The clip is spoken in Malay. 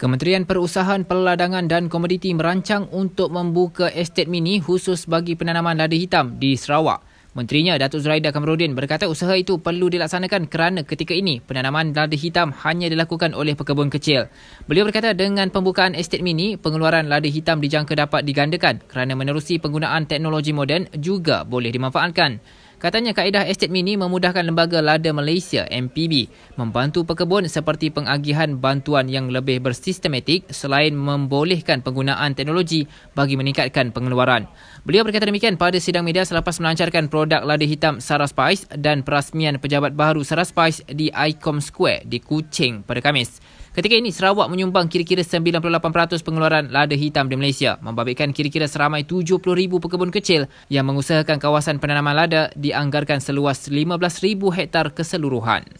Kementerian Perusahaan, Peladangan dan Komoditi merancang untuk membuka estet mini khusus bagi penanaman lada hitam di Sarawak. Menterinya Datuk Zuraida Kamrudin berkata usaha itu perlu dilaksanakan kerana ketika ini penanaman lada hitam hanya dilakukan oleh pekebun kecil. Beliau berkata dengan pembukaan estet mini, pengeluaran lada hitam dijangka dapat digandakan kerana menerusi penggunaan teknologi moden juga boleh dimanfaatkan. Katanya kaedah estate mini memudahkan lembaga lada Malaysia MPB membantu pekebun seperti pengagihan bantuan yang lebih bersistematik selain membolehkan penggunaan teknologi bagi meningkatkan pengeluaran. Beliau berkata demikian pada sidang media selepas melancarkan produk lada hitam Sara Spice dan perasmian pejabat baru Sara Spice di Icom Square di Kuching pada Khamis. Ketika ini Sarawak menyumbang kira-kira 98% pengeluaran lada hitam di Malaysia, membabitkan kira-kira seramai 70,000 pekebun kecil yang mengusahakan kawasan penanaman lada dianggarkan seluas 15,000 hektar keseluruhan.